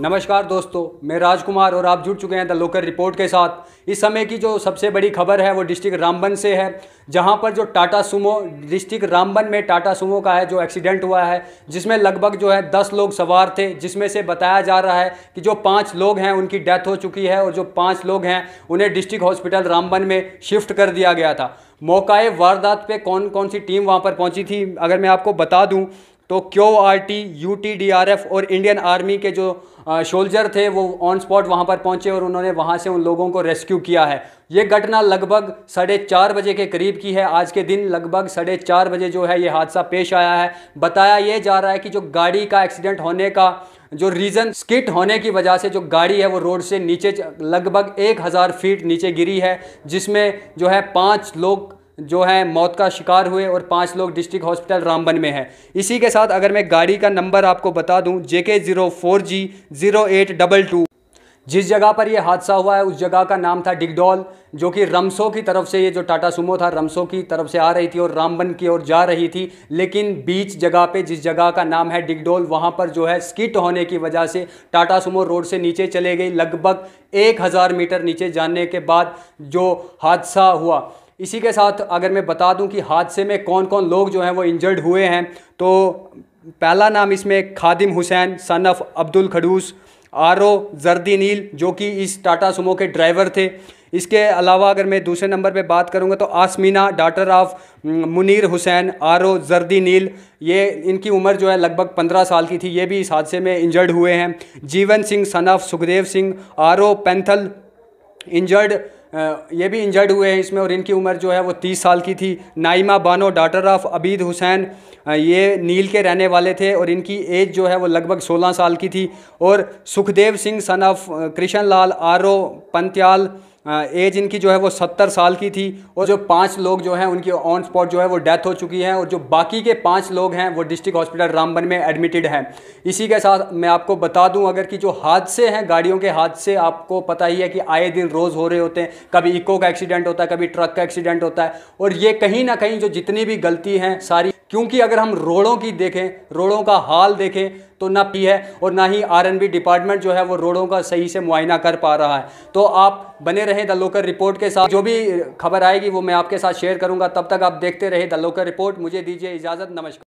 नमस्कार दोस्तों मैं राजकुमार और आप जुड़ चुके हैं द लोकल रिपोर्ट के साथ इस समय की जो सबसे बड़ी खबर है वो डिस्ट्रिक्ट रामबन से है जहां पर जो टाटा सुमो डिस्ट्रिक्ट रामबन में टाटा सुमो का है जो एक्सीडेंट हुआ है जिसमें लगभग जो है दस लोग सवार थे जिसमें से बताया जा रहा है कि जो पाँच लोग हैं उनकी डेथ हो चुकी है और जो पाँच लोग हैं उन्हें डिस्ट्रिक्ट हॉस्पिटल रामबन में शिफ्ट कर दिया गया था मौका वारदात पर कौन कौन सी टीम वहाँ पर पहुँची थी अगर मैं आपको बता दूँ तो Q R T U T D R F और इंडियन आर्मी के जो शोल्जर थे वो ऑन स्पॉट वहाँ पर पहुँचे और उन्होंने वहाँ से उन लोगों को रेस्क्यू किया है ये घटना लगभग साढ़े चार बजे के करीब की है आज के दिन लगभग साढ़े चार बजे जो है ये हादसा पेश आया है बताया ये जा रहा है कि जो गाड़ी का एक्सीडेंट होने का जो रीज़न स्किट होने की वजह से जो गाड़ी है वो रोड से नीचे लगभग एक हज़ार फीट नीचे गिरी है जिसमें जो है पाँच लोग जो हैं मौत का शिकार हुए और पाँच लोग डिस्ट्रिक्ट हॉस्पिटल रामबन में हैं इसी के साथ अगर मैं गाड़ी का नंबर आपको बता दूं J K zero four G zero eight double two जिस जगह पर यह हादसा हुआ है उस जगह का नाम था डिगडोल जो कि रमसो की तरफ से ये जो टाटा सुमो था रमसो की तरफ से आ रही थी और रामबन की ओर जा रही थी लेकिन बीच जगह पे जिस जगह का नाम है डिगडोल वहाँ पर जो है स्किट होने की वजह से टाटा सुमो रोड से नीचे चले गई लगभग एक हज़ार मीटर नीचे जाने के बाद जो हादसा हुआ इसी के साथ अगर मैं बता दूं कि हादसे में कौन कौन लोग जो हैं वो इंजर्ड हुए हैं तो पहला नाम इसमें Khadim Hussain son of Abdul Khadus R O Zardi Neel जो कि इस टाटा सुमो के ड्राइवर थे इसके अलावा अगर मैं दूसरे नंबर पे बात करूँगा तो Aasmina daughter of Munir Hussain R O Zardi Neel ये इनकी उम्र जो है लगभग पंद्रह साल की थी ये भी इस हादसे में इंजर्ड हुए हैं Jeevan Singh son of Sukhdev Singh R O Panthal injured ये भी इंजर्ड हुए हैं इसमें और इनकी उम्र जो है वो तीस साल की थी नाइमा बानो डाटर ऑफ अबीद हुसैन ये नील के रहने वाले थे और इनकी एज जो है वो लगभग सोलह साल की थी और Sukhdev Singh son of Krishan Lal R O Pantyal age इनकी जो है वो सत्तर साल की थी और जो पांच लोग जो हैं उनकी ऑन स्पॉट जो है वो डेथ हो चुकी है और जो बाकी के पांच लोग हैं वो डिस्ट्रिक्ट हॉस्पिटल रामबन में एडमिटेड हैं इसी के साथ मैं आपको बता दूं अगर कि जो हादसे हैं गाड़ियों के हादसे आपको पता ही है कि आए दिन रोज़ हो रहे होते हैं कभी इको का एक्सीडेंट होता है कभी ट्रक का एक्सीडेंट होता है और ये कहीं ना कहीं जो जितनी भी गलती हैं सारी क्योंकि अगर हम रोडों की देखें रोडों का हाल देखें तो ना पी है और ना ही आरएनबी डिपार्टमेंट जो है वो रोडों का सही से मुआयना कर पा रहा है तो आप बने रहें द लोकल रिपोर्ट के साथ जो भी खबर आएगी वो मैं आपके साथ शेयर करूंगा तब तक आप देखते रहे द लोकल रिपोर्ट मुझे दीजिए इजाज़त नमस्कार